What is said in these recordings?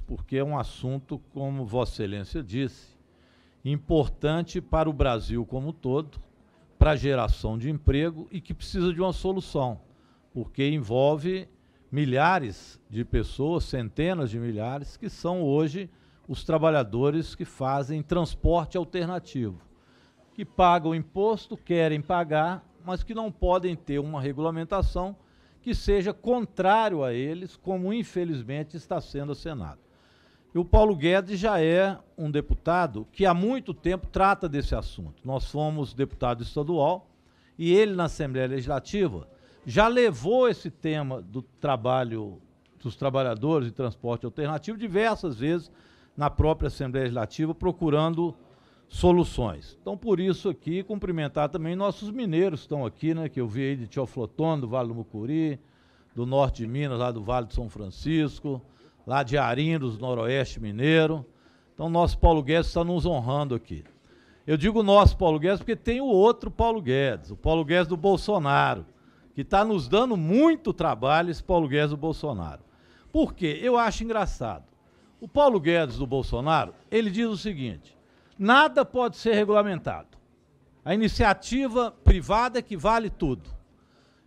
porque é um assunto, como Vossa Excelência disse, importante para o Brasil como um todo, para a geração de emprego e que precisa de uma solução, porque envolve milhares de pessoas, centenas de milhares, que são hoje os trabalhadores que fazem transporte alternativo, que pagam imposto, querem pagar, mas que não podem ter uma regulamentação que seja contrário a eles, como infelizmente está sendo assinado. E o Paulo Guedes já é um deputado que há muito tempo trata desse assunto. Nós fomos deputado estadual e ele, na Assembleia Legislativa, já levou esse tema do trabalho dos trabalhadores e transporte alternativo diversas vezes na própria Assembleia Legislativa, procurando soluções. Então, por isso aqui, cumprimentar também nossos mineiros que estão aqui, né, que eu vi aí de Tioflotone, do Vale do Mucuri, do Norte de Minas, lá do Vale de São Francisco, lá de Arindos, Noroeste Mineiro. Então, nosso Paulo Guedes está nos honrando aqui. Eu digo nosso Paulo Guedes porque tem o outro Paulo Guedes, o Paulo Guedes do Bolsonaro, que está nos dando muito trabalho, esse Paulo Guedes do Bolsonaro. Por quê? Eu acho engraçado. O Paulo Guedes do Bolsonaro, ele diz o seguinte: nada pode ser regulamentado. A iniciativa privada é que vale tudo.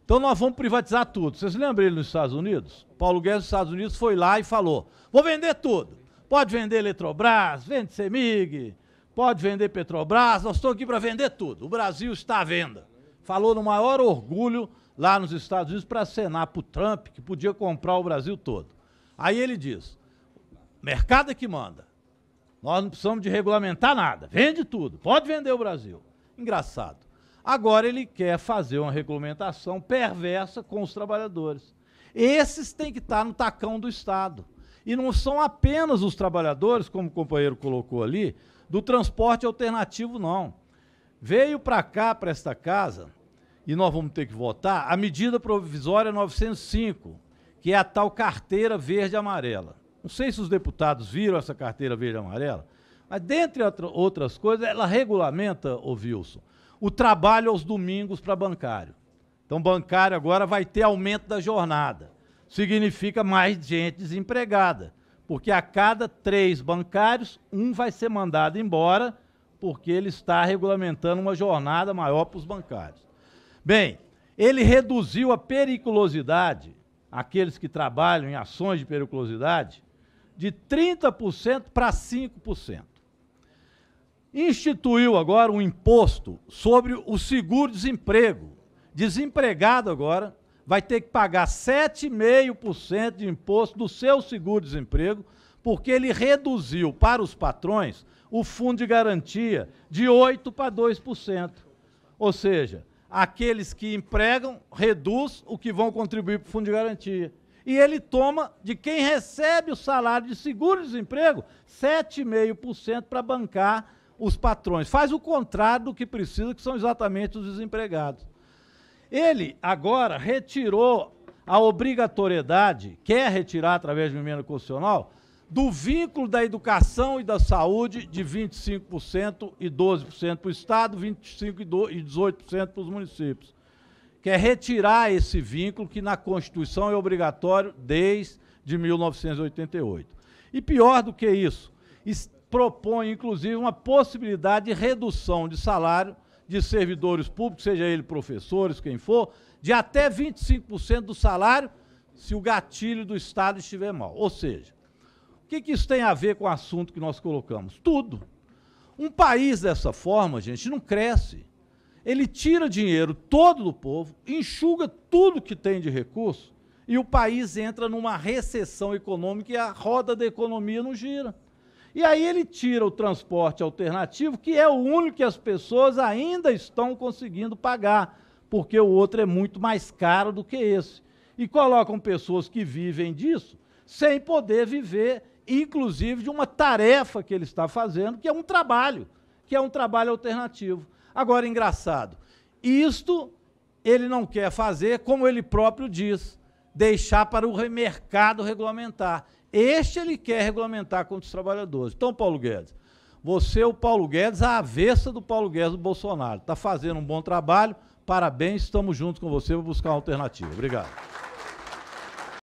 Então nós vamos privatizar tudo. Vocês lembram ele nos Estados Unidos? Paulo Guedes nos Estados Unidos foi lá e falou: vou vender tudo. Pode vender Eletrobras, vende Semig, pode vender Petrobras, nós estamos aqui para vender tudo. O Brasil está à venda. Falou no maior orgulho lá nos Estados Unidos para acenar para o Trump, que podia comprar o Brasil todo. Aí ele diz: mercado é que manda. Nós não precisamos de regulamentar nada. Vende tudo. Pode vender o Brasil. Engraçado. Agora ele quer fazer uma regulamentação perversa com os trabalhadores. Esses têm que estar no tacão do Estado. E não são apenas os trabalhadores, como o companheiro colocou ali, do transporte alternativo, não. Veio para cá, para esta casa, e nós vamos ter que votar, a medida provisória 905, que é a tal carteira verde amarela. Não sei se os deputados viram essa carteira verde amarela, mas dentre outras coisas, ela regulamenta, ô Wilson, o trabalho aos domingos para bancário. Então, bancário agora vai ter aumento da jornada. Significa mais gente desempregada, porque a cada três bancários, um vai ser mandado embora, porque ele está regulamentando uma jornada maior para os bancários. Bem, ele reduziu a periculosidade, aqueles que trabalham em ações de periculosidade, de 30% para 5% instituiu agora um imposto sobre o seguro-desemprego. Desempregado agora vai ter que pagar 7,5% de imposto do seu seguro-desemprego, porque ele reduziu para os patrões o fundo de garantia de 8% para 2%. Ou seja, aqueles que empregam reduz o que vão contribuir para o fundo de garantia. E ele toma de quem recebe o salário de seguro-desemprego 7,5% para bancar os patrões. Faz o contrário do que precisa, que são exatamente os desempregados. Ele agora retirou a obrigatoriedade, quer retirar através de emenda constitucional, do vínculo da educação e da saúde de 25% e 12% para o Estado, 25% e 18% para os municípios. Quer retirar esse vínculo que na Constituição é obrigatório desde 1988. E pior do que isso, propõe, inclusive, uma possibilidade de redução de salário de servidores públicos, seja ele professores, quem for, de até 25% do salário se o gatilho do Estado estiver mal. Ou seja, o que, que isso tem a ver com o assunto que nós colocamos? Tudo. Um país dessa forma, gente, não cresce. Ele tira dinheiro todo do povo, enxuga tudo que tem de recurso e o país entra numa recessão econômica e a roda da economia não gira. E aí ele tira o transporte alternativo, que é o único que as pessoas ainda estão conseguindo pagar, porque o outro é muito mais caro do que esse. E colocam pessoas que vivem disso sem poder viver, inclusive, de uma tarefa que ele está fazendo, que é um trabalho, que é um trabalho alternativo. Agora, engraçado, isto ele não quer fazer, como ele próprio diz, deixar para o mercado regulamentar. Este ele quer regulamentar contra os trabalhadores. Então, Paulo Guedes, você, é o Paulo Guedes, a avessa do Paulo Guedes do Bolsonaro. Está fazendo um bom trabalho. Parabéns, estamos juntos com você para buscar uma alternativa. Obrigado.